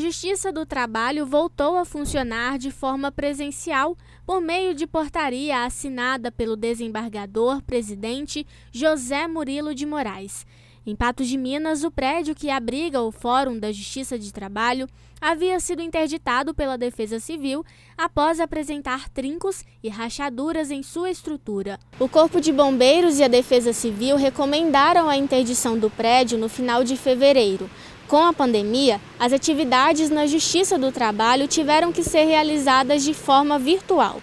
Justiça do Trabalho voltou a funcionar de forma presencial por meio de portaria assinada pelo desembargador presidente José Murilo de Moraes. Em Patos de Minas, o prédio que abriga o Fórum da Justiça de Trabalho havia sido interditado pela Defesa Civil após apresentar trincos e rachaduras em sua estrutura. O Corpo de Bombeiros e a Defesa Civil recomendaram a interdição do prédio no final de fevereiro, com a pandemia, as atividades na Justiça do Trabalho tiveram que ser realizadas de forma virtual.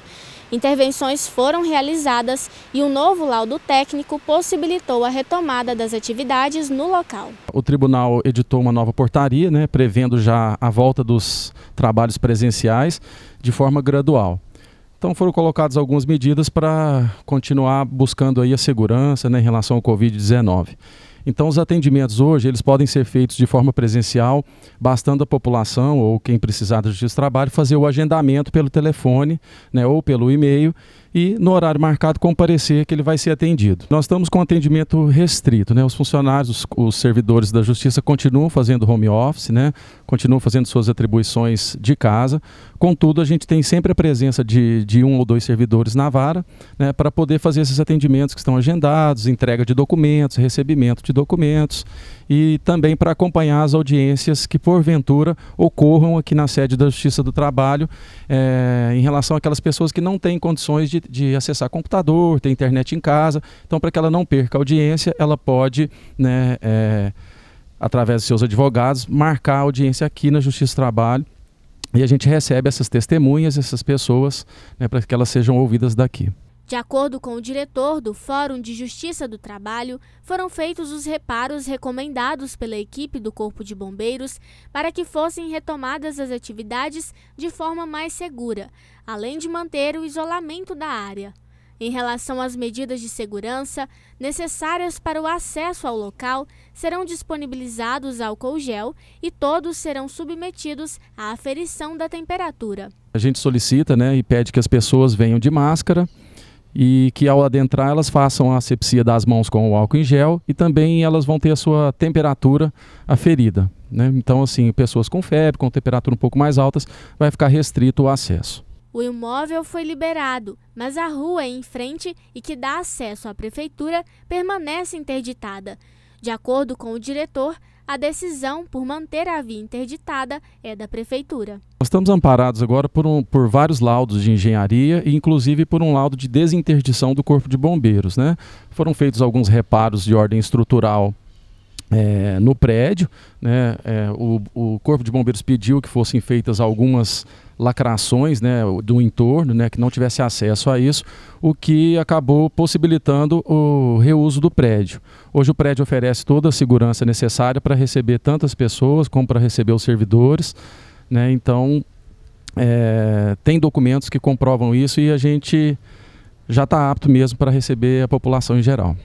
Intervenções foram realizadas e um novo laudo técnico possibilitou a retomada das atividades no local. O tribunal editou uma nova portaria, né, prevendo já a volta dos trabalhos presenciais de forma gradual. Então foram colocadas algumas medidas para continuar buscando aí a segurança né, em relação ao Covid-19. Então, os atendimentos hoje, eles podem ser feitos de forma presencial, bastando a população ou quem precisar da justiça de trabalho fazer o agendamento pelo telefone né, ou pelo e-mail e no horário marcado comparecer que ele vai ser atendido. Nós estamos com atendimento restrito, né? Os funcionários, os, os servidores da Justiça continuam fazendo home office, né? Continuam fazendo suas atribuições de casa. Contudo, a gente tem sempre a presença de, de um ou dois servidores na vara, né? Para poder fazer esses atendimentos que estão agendados, entrega de documentos, recebimento de documentos e também para acompanhar as audiências que, porventura, ocorram aqui na sede da Justiça do Trabalho é, em relação àquelas pessoas que não têm condições de, de acessar computador, ter internet em casa. Então, para que ela não perca a audiência, ela pode, né, é, através de seus advogados, marcar a audiência aqui na Justiça do Trabalho. E a gente recebe essas testemunhas, essas pessoas, né, para que elas sejam ouvidas daqui. De acordo com o diretor do Fórum de Justiça do Trabalho, foram feitos os reparos recomendados pela equipe do Corpo de Bombeiros para que fossem retomadas as atividades de forma mais segura, além de manter o isolamento da área. Em relação às medidas de segurança necessárias para o acesso ao local, serão disponibilizados álcool gel e todos serão submetidos à aferição da temperatura. A gente solicita né, e pede que as pessoas venham de máscara e que ao adentrar elas façam a asepsia das mãos com o álcool em gel e também elas vão ter a sua temperatura aferida. Né? Então, assim, pessoas com febre, com temperatura um pouco mais altas, vai ficar restrito o acesso. O imóvel foi liberado, mas a rua em frente e que dá acesso à prefeitura permanece interditada. De acordo com o diretor, a decisão por manter a via interditada é da Prefeitura. Nós estamos amparados agora por, um, por vários laudos de engenharia e, inclusive, por um laudo de desinterdição do Corpo de Bombeiros. Né? Foram feitos alguns reparos de ordem estrutural é, no prédio. Né? É, o, o, Corpo de Bombeiros pediu que fossem feitas algumas lacrações né, do entorno, né, que não tivesse acesso a isso, o que acabou possibilitando o reuso do prédio. Hoje o prédio oferece toda a segurança necessária para receber tantas pessoas como para receber os servidores. Né? Então, é, tem documentos que comprovam isso e a gente já está apto mesmo para receber a população em geral.